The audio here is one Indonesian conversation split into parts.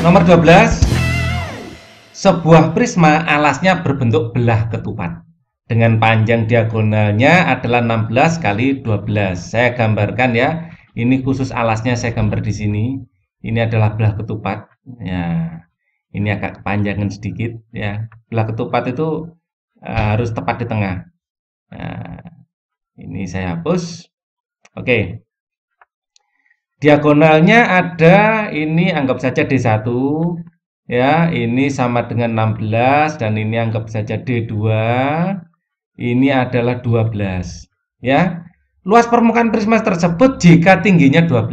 Nomor 12 Sebuah prisma alasnya berbentuk belah ketupat Dengan panjang diagonalnya adalah 16 kali 12 Saya gambarkan ya Ini khusus alasnya saya gambar di sini Ini adalah belah ketupat ya, Ini agak kepanjangan sedikit ya Belah ketupat itu eh, harus tepat di tengah nah, Ini saya hapus Oke Diagonalnya ada ini anggap saja D1 ya, ini sama dengan 16 dan ini anggap saja D2. Ini adalah 12 ya. Luas permukaan prisma tersebut jika tingginya 12.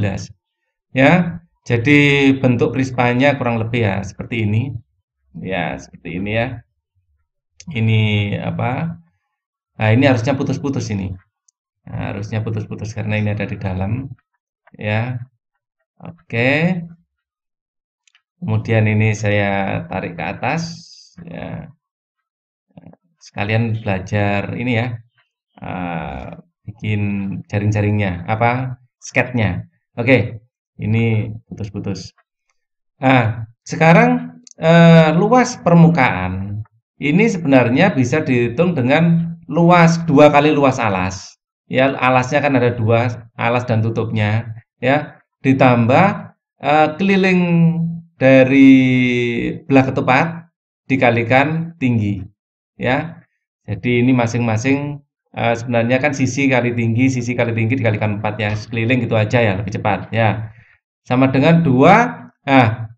Ya. Jadi bentuk prismanya kurang lebih ya seperti ini. Ya, seperti ini ya. Ini apa? Nah, ini harusnya putus-putus ini. harusnya putus-putus karena ini ada di dalam ya oke kemudian ini saya tarik ke atas ya sekalian belajar ini ya uh, bikin jaring-jaringnya apa sketnya oke ini putus-putus nah sekarang uh, luas permukaan ini sebenarnya bisa dihitung dengan luas dua kali luas alas ya alasnya kan ada dua alas dan tutupnya ya ditambah eh, keliling dari belah ketupat dikalikan tinggi ya jadi ini masing-masing eh, sebenarnya kan sisi kali tinggi sisi kali tinggi dikalikan empatnya ya sekeliling gitu aja ya lebih cepat ya sama dengan dua nah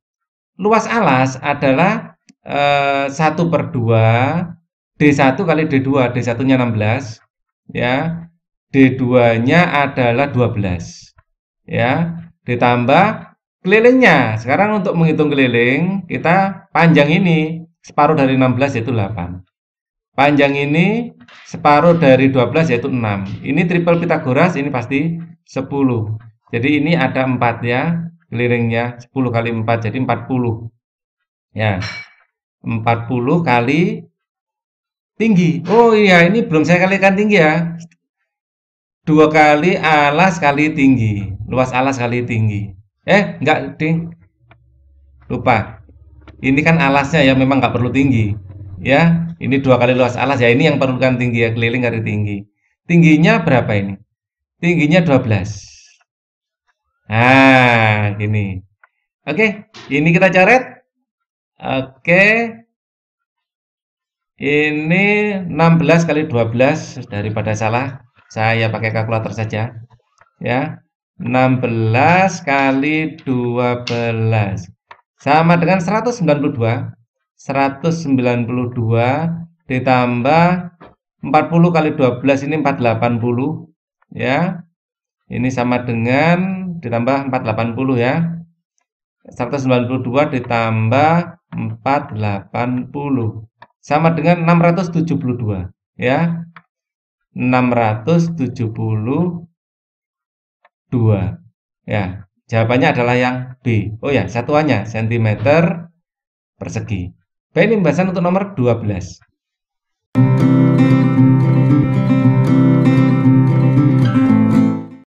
luas alas adalah eh, satu per 2 D1 kali D2 D1 nya 16 ya D2-nya adalah 12. Ya, ditambah kelilingnya. Sekarang untuk menghitung keliling, kita panjang ini separuh dari 16 yaitu 8. Panjang ini separuh dari 12 yaitu 6. Ini triple Pitagoras ini pasti 10. Jadi ini ada 4 ya, kelilingnya 10 kali 4 jadi 40. Ya. 40 kali tinggi. Oh iya, ini belum saya kalikan tinggi ya dua kali alas kali tinggi luas alas kali tinggi eh enggak ding lupa ini kan alasnya ya memang nggak perlu tinggi ya ini dua kali luas alas ya ini yang perlu perlukan tinggi ya keliling kali tinggi tingginya berapa ini tingginya 12 nah gini oke ini kita coret oke ini 16 kali 12 daripada salah saya pakai kalkulator saja. Ya. 16 kali 12 sama dengan 192 192 ditambah 40 kali 12 ini 480 ya ini sama dengan ditambah 480 ya 192 ditambah 480 sama dengan 672 ya 672. Ya, jawabannya adalah yang B. Oh ya, satuannya cm persegi. Baik, ini pembahasan untuk nomor 12. Thank you.